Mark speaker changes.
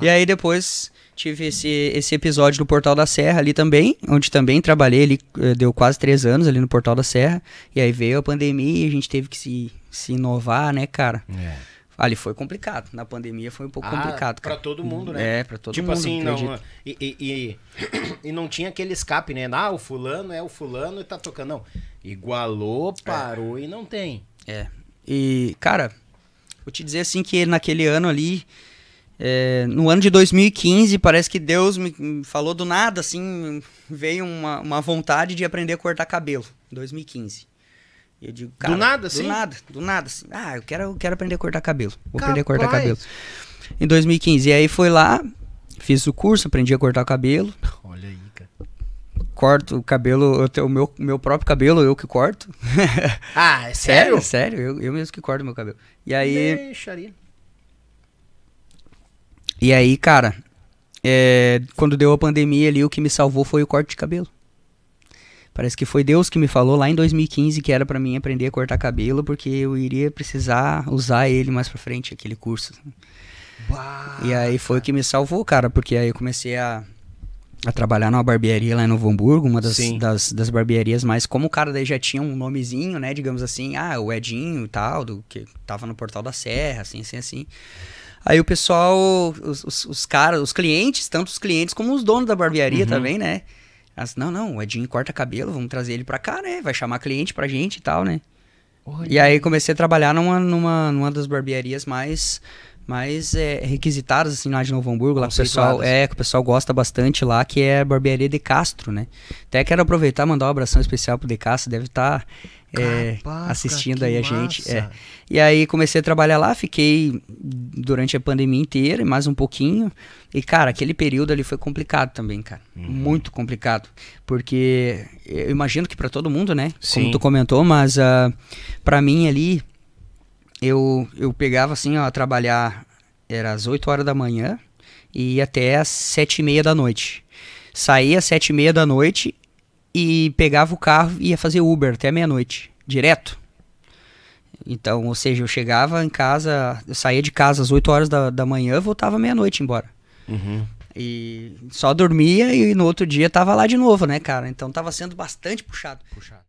Speaker 1: E aí depois tive esse, esse episódio do Portal da Serra ali também, onde também trabalhei ali, eh, deu quase três anos ali no Portal da Serra. E aí veio a pandemia e a gente teve que se, se inovar, né, cara? É. Ali foi complicado. Na pandemia foi um pouco ah, complicado. Cara. Pra todo mundo, né? É, pra todo tipo mundo. Tipo assim, acredito. não. E, e, e, e, não tinha aquele escape, né? Ah, o fulano é o fulano e tá tocando. Não. Igualou, é. parou é. e não tem. É. E, cara, vou te dizer assim que naquele ano ali é, no ano de 2015, parece que Deus me falou do nada, assim, veio uma, uma vontade de aprender a cortar cabelo. 2015. Eu digo, cara, do nada, assim? Do nada, do nada, assim. Ah, eu quero, eu quero aprender a cortar cabelo. Vou Capaz. aprender a cortar cabelo. Em 2015. E aí foi lá, fiz o curso, aprendi a cortar o cabelo. Olha aí, cara. Corto o cabelo, eu o meu, meu próprio cabelo, eu que corto. Ah, é sério? sério? sério, eu, eu mesmo que corto meu cabelo. E aí. Deixaria. E aí, cara, é, quando deu a pandemia ali, o que me salvou foi o corte de cabelo. Parece que foi Deus que me falou lá em 2015 que era para mim aprender a cortar cabelo, porque eu iria precisar usar ele mais pra frente, aquele curso. Uau, e aí foi o que me salvou, cara, porque aí eu comecei a, a trabalhar numa barbearia lá em Novo Hamburgo, uma das, das, das, barbearias mais. Como o cara daí já tinha um nomezinho, né, digamos assim, ah, o Edinho e tal, do, que tava no Portal da Serra, assim, assim, assim. Aí o pessoal, os, os, os caras, os clientes, tanto os clientes como os donos da barbearia uhum. também, né? As, não, não, o Edinho corta cabelo, vamos trazer ele pra cá, né? Vai chamar cliente pra gente e tal, né? Olha. E aí comecei a trabalhar numa, numa, numa das barbearias mais mais é, requisitadas assim lá de Novo Hamburgo, lá o pessoal é, que o pessoal gosta bastante lá, que é a barbearia de Castro, né? Até quero aproveitar mandar um abração especial pro de Castro, deve estar tá, é, assistindo aí massa. a gente. É. E aí comecei a trabalhar lá, fiquei durante a pandemia inteira, mais um pouquinho. E cara, aquele período ali foi complicado também, cara, uhum. muito complicado, porque eu imagino que para todo mundo, né? Sim. Como tu comentou, mas uh, ah, para mim ali eu, eu pegava assim, ó, trabalhar era às 8 horas da manhã e ia até às 7 e meia da noite. Saía às 7 e meia da noite e pegava o carro e ia fazer Uber até meia-noite, direto. Então, ou seja, eu chegava em casa, eu saía de casa às 8 horas da, da manhã, voltava meia-noite embora. Uhum. E só dormia e no outro dia tava lá de novo, né, cara? Então tava sendo bastante puxado. Puxado.